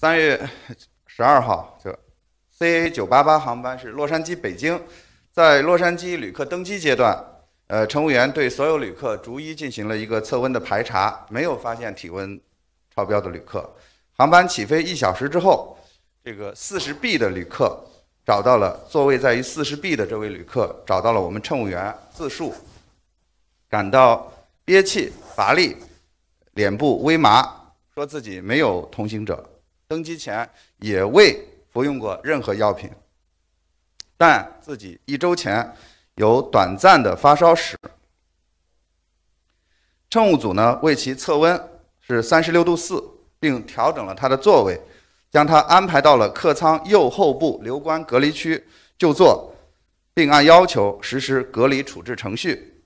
三月十二号，就 CA 九八八航班是洛杉矶北京，在洛杉矶旅客登机阶段，呃，乘务员对所有旅客逐一进行了一个测温的排查，没有发现体温超标的旅客。航班起飞一小时之后，这个四十 B 的旅客找到了座位，在于四十 B 的这位旅客找到了我们乘务员自述感到憋气、乏力、脸部微麻，说自己没有同行者。登机前也未服用过任何药品，但自己一周前有短暂的发烧史。乘务组呢为其测温是三十六度四，并调整了他的座位，将他安排到了客舱右后部留观隔离区就坐，并按要求实施隔离处置程序，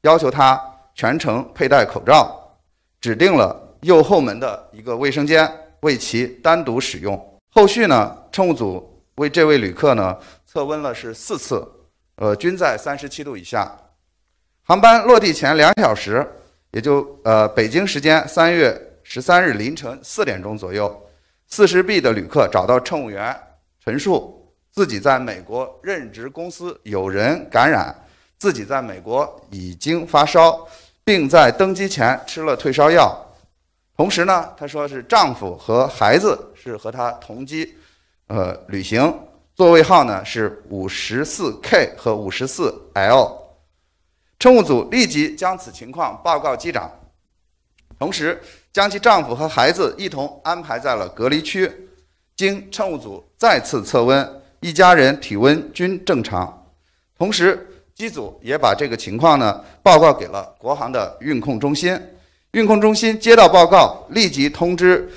要求他全程佩戴口罩，指定了右后门的一个卫生间。为其单独使用。后续呢？乘务组为这位旅客呢测温了，是四次，呃，均在三十七度以下。航班落地前两小时，也就呃北京时间三月十三日凌晨四点钟左右，四十 B 的旅客找到乘务员，陈述自己在美国任职公司有人感染，自己在美国已经发烧，并在登机前吃了退烧药。同时呢，她说是丈夫和孩子是和她同机，呃，旅行座位号呢是五十四 K 和五十四 L，乘务组立即将此情况报告机长，同时将其丈夫和孩子一同安排在了隔离区。经乘务组再次测温，一家人体温均正常。同时，机组也把这个情况呢报告给了国航的运控中心。运控中心接到报告，立即通知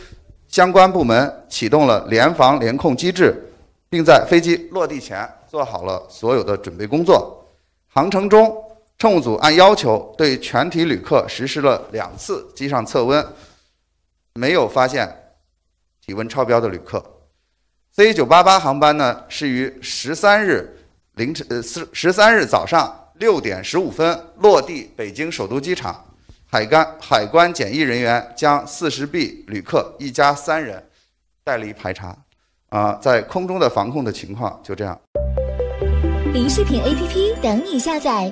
相关部门，启动了联防联控机制，并在飞机落地前做好了所有的准备工作。航程中，乘务组按要求对全体旅客实施了两次机上测温，没有发现体温超标的旅客。C 九八八航班呢，是于十三日凌晨呃十十三日早上六点十五分落地北京首都机场。海关海关检疫人员将 40B 旅客一家三人带离排查。啊，在空中的防控的情况就这样。零视频 APP 等你下载。